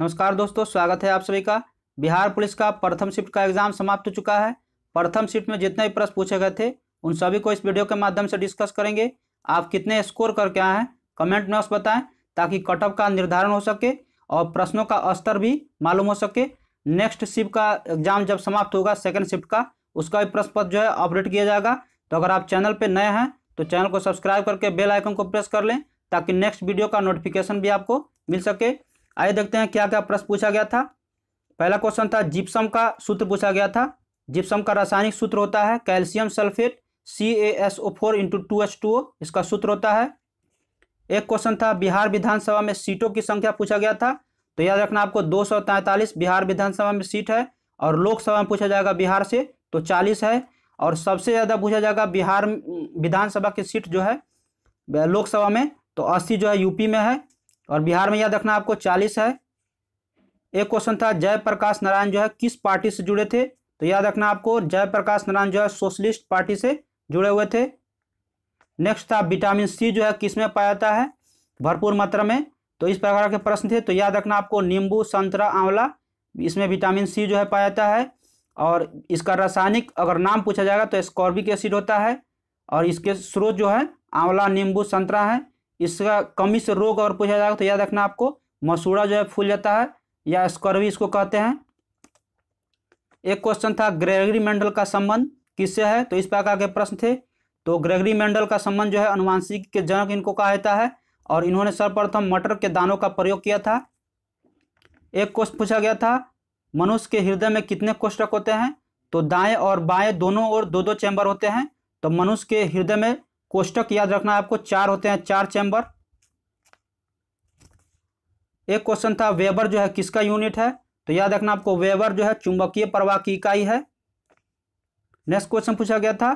नमस्कार दोस्तों स्वागत है आप सभी का बिहार पुलिस का प्रथम शिफ्ट का एग्जाम समाप्त हो चुका है प्रथम शिफ्ट में जितने भी प्रश्न पूछे गए थे उन सभी को इस वीडियो के माध्यम से डिस्कस करेंगे आप कितने स्कोर करके आए हैं कमेंट में बताएं ताकि कटअप का निर्धारण हो सके और प्रश्नों का स्तर भी मालूम हो सके नेक्स्ट शिफ्ट का एग्जाम जब समाप्त होगा सेकेंड शिफ्ट का उसका भी प्रश्न पत्र जो है अपडेट किया जाएगा तो अगर आप चैनल पर नए हैं तो चैनल को सब्सक्राइब करके बेल आइकन को प्रेस कर लें ताकि नेक्स्ट वीडियो का नोटिफिकेशन भी आपको मिल सके आइए देखते हैं क्या क्या प्रश्न पूछा गया था पहला क्वेश्चन था जिप्सम का सूत्र पूछा गया था जिप्सम का रासायनिक सूत्र होता है calcium sulphate C A S O four into two H two O इसका सूत्र होता है एक क्वेश्चन था बिहार विधानसभा में सीटों की संख्या पूछा गया था तो याद रखना आपको दो सौ तैंतालीस बिहार विधानसभा में सीट है और लोकसभा में पूछा जाएगा बिहार से तो चालीस है और सबसे ज़्यादा पूछा जाएगा बिहार विधानसभा की सीट जो है लोकसभा में तो अस्सी जो है यूपी में है और बिहार में याद रखना आपको चालीस है एक क्वेश्चन था जयप्रकाश नारायण जो है किस पार्टी से जुड़े थे तो याद रखना आपको जयप्रकाश नारायण जो है सोशलिस्ट पार्टी से जुड़े हुए थे नेक्स्ट था विटामिन सी जो है किस में पाया जाता है भरपूर मात्रा में तो इस प्रकार के प्रश्न थे तो याद रखना आपको नींबू संतरा आंवला इसमें विटामिन सी जो है पाया जाता है और इसका रासायनिक अगर नाम पूछा जाएगा तो स्कॉर्बिक एसिड होता है और इसके स्रोत जो है आंवला नींबू संतरा है इसका कमी से रोग अगर पूछा जाएगा तो याद रखना आपको मसूड़ा जो है फूल जाता है या स्कर्वी इसको कहते हैं एक क्वेश्चन था ग्रेगरी मेंडल का संबंध किससे है तो इस प्रकार के प्रश्न थे तो ग्रेगरी मेंडल का संबंध जो है अनुवांशिक के जनक इनको कहा जाता है और इन्होंने सर्वप्रथम मटर के दानों का प्रयोग किया था एक क्वेश्चन पूछा गया था मनुष्य के हृदय में कितने कोष्ठक होते हैं तो दाएं और बाएं दोनों ओर दो दो चैम्बर होते हैं तो मनुष्य के हृदय में कोष्टक याद रखना है आपको चार होते हैं चार चैम्बर एक क्वेश्चन था वेबर जो है किसका यूनिट है तो याद रखना आपको वेबर जो है चुंबकीय प्रवाह की इकाई है नेक्स्ट क्वेश्चन पूछा गया था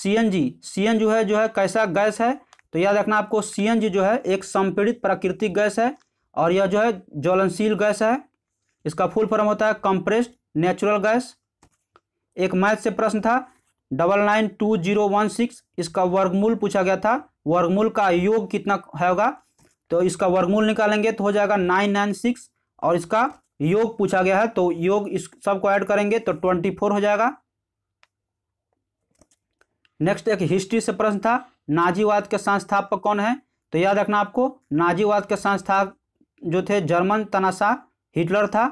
सीएनजी सीएन जो है जो है कैसा गैस है तो याद रखना आपको सीएनजी जो है एक संपीड़ित प्राकृतिक गैस है और यह जो है ज्वलनशील गैस है इसका फुल फॉर्म होता है कंप्रेस्ड नेचुरल गैस एक मैथ से प्रश्न था double nine two zero one six इसका वर्गमूल पूछा गया था वर्गमूल का योग कितना होगा तो इसका वर्गमूल निकालेंगे तो हो जाएगा नाइन नाइन सिक्स और इसका योग पूछा गया है तो योग इस सबको ऐड करेंगे तो ट्वेंटी फोर हो जाएगा नेक्स्ट एक हिस्ट्री से प्रश्न था नाजीवाद के संस्थापक कौन है तो याद रखना आपको नाजीवाद के संस्था जो थे जर्मन तनाशा हिटलर था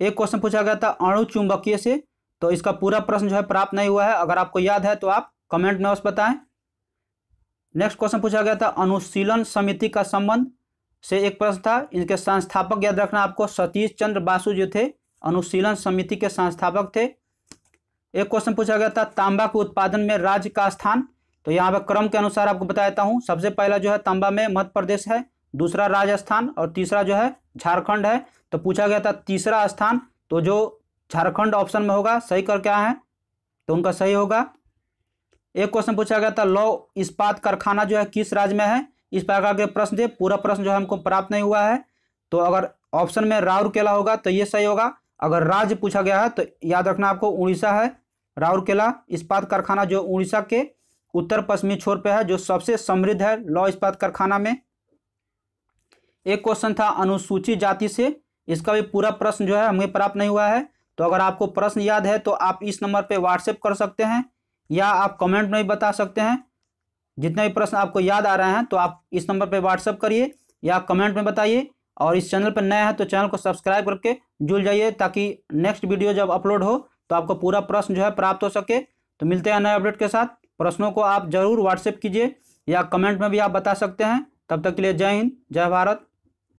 एक क्वेश्चन पूछा गया था अणु चुंबकीय से तो इसका पूरा प्रश्न जो है प्राप्त नहीं हुआ है अगर आपको याद है तो आप कमेंट में उस बताएं नेक्स्ट क्वेश्चन पूछा गया था अनुशीलन समिति का संबंध से एक प्रश्न था इनके संस्थापक याद रखना आपको सतीश चंद्र बासु जो थे अनुशीलन समिति के संस्थापक थे एक क्वेश्चन पूछा गया था तांबा के उत्पादन में राज्य का स्थान तो यहाँ पर क्रम के अनुसार आपको बताता हूँ सबसे पहला जो है तांबा में मध्य प्रदेश है दूसरा राजस्थान और तीसरा जो है झारखंड है तो पूछा गया था तीसरा स्थान तो जो झारखंड ऑप्शन में होगा सही कर क्या है तो उनका सही होगा एक क्वेश्चन पूछा गया था लौ इस्पात कारखाना जो है किस राज्य में है इस प्रकार के प्रश्न थे पूरा प्रश्न जो है हमको प्राप्त नहीं हुआ है तो अगर ऑप्शन में राउरकेला होगा तो ये सही होगा अगर राज्य पूछा गया है तो याद रखना आपको उड़ीसा है राउरकेला इस्पात कारखाना जो उड़ीसा के उत्तर पश्चिमी छोर पे है जो सबसे समृद्ध है लौ इस्पात कारखाना में एक क्वेश्चन था अनुसूचित जाति से इसका भी पूरा प्रश्न जो है हमें प्राप्त नहीं हुआ है तो अगर आपको प्रश्न याद है तो आप इस नंबर पे व्हाट्सएप कर सकते हैं या आप कमेंट में बता सकते हैं जितने भी प्रश्न आपको याद आ रहे हैं तो आप इस नंबर पे व्हाट्सएप करिए या कमेंट में बताइए और इस चैनल पर नया है तो चैनल को सब्सक्राइब करके जुड़ जाइए ताकि नेक्स्ट वीडियो जब अपलोड हो तो आपको पूरा प्रश्न जो है प्राप्त हो सके तो मिलते हैं नए अपडेट के साथ प्रश्नों को आप ज़रूर व्हाट्सएप कीजिए या कमेंट में भी आप बता सकते हैं तब तक के लिए जय हिंद जय भारत